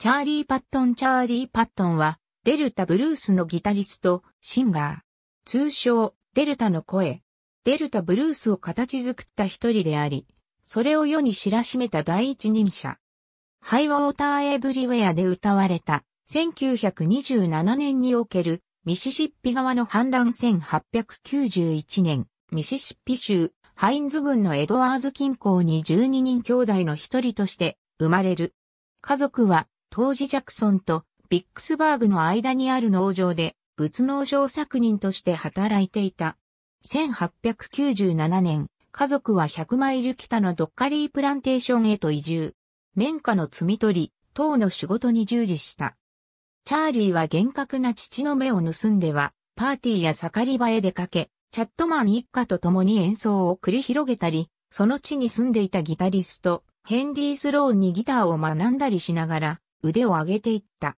チャーリー・パットン・チャーリー・パットンは、デルタ・ブルースのギタリスト、シンガー。通称、デルタの声。デルタ・ブルースを形作った一人であり、それを世に知らしめた第一人者。ハイウォーター・エブリウェアで歌われた、1927年における、ミシシッピ側の反乱1891年、ミシシッピ州、ハインズ郡のエドワーズ近郊に12人兄弟の一人として、生まれる。家族は、当時ジャクソンとビックスバーグの間にある農場で物農商作人として働いていた。1897年、家族は100マイル北のドッカリープランテーションへと移住。綿花の摘み取り、等の仕事に従事した。チャーリーは厳格な父の目を盗んでは、パーティーや盛り場へ出かけ、チャットマン一家と共に演奏を繰り広げたり、その地に住んでいたギタリスト、ヘンリー・スローンにギターを学んだりしながら、腕を上げていった。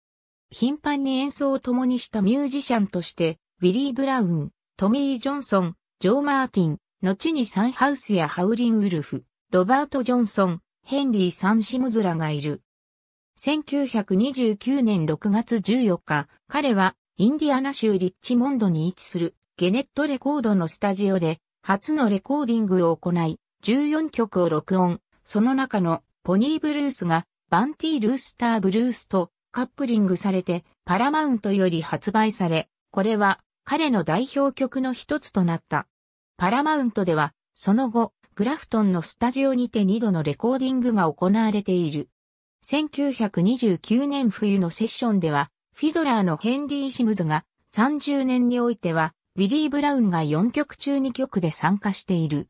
頻繁に演奏を共にしたミュージシャンとして、ビリー・ブラウン、トミー・ジョンソン、ジョー・マーティン、後にサンハウスやハウリン・ウルフ、ロバート・ジョンソン、ヘンリー・サン・シムズらがいる。1929年6月14日、彼はインディアナ州リッチモンドに位置するゲネットレコードのスタジオで初のレコーディングを行い、14曲を録音、その中のポニーブルースがバンティ・ルースター・ブルースとカップリングされてパラマウントより発売され、これは彼の代表曲の一つとなった。パラマウントでは、その後、グラフトンのスタジオにて2度のレコーディングが行われている。1929年冬のセッションでは、フィドラーのヘンリー・シムズが30年においては、ウィリー・ブラウンが4曲中2曲で参加している。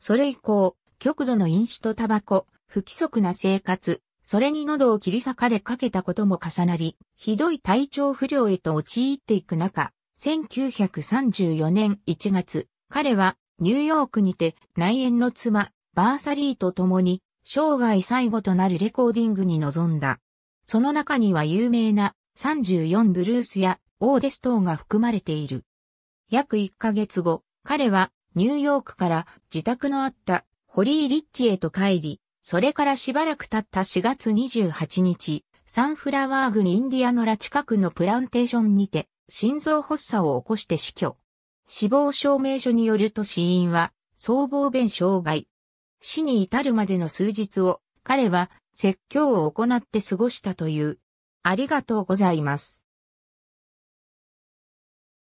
それ以降、極度の飲酒とタバコ、不規則な生活、それに喉を切り裂かれかけたことも重なり、ひどい体調不良へと陥っていく中、1934年1月、彼はニューヨークにて内縁の妻、バーサリーと共に生涯最後となるレコーディングに臨んだ。その中には有名な34ブルースやオーデストーが含まれている。約1ヶ月後、彼はニューヨークから自宅のあったホリー・リッチへと帰り、それからしばらく経った4月28日、サンフラワー郡インディアノラ近くのプランテーションにて、心臓発作を起こして死去。死亡証明書によると死因は、僧帽弁障害。死に至るまでの数日を、彼は説教を行って過ごしたという。ありがとうございます。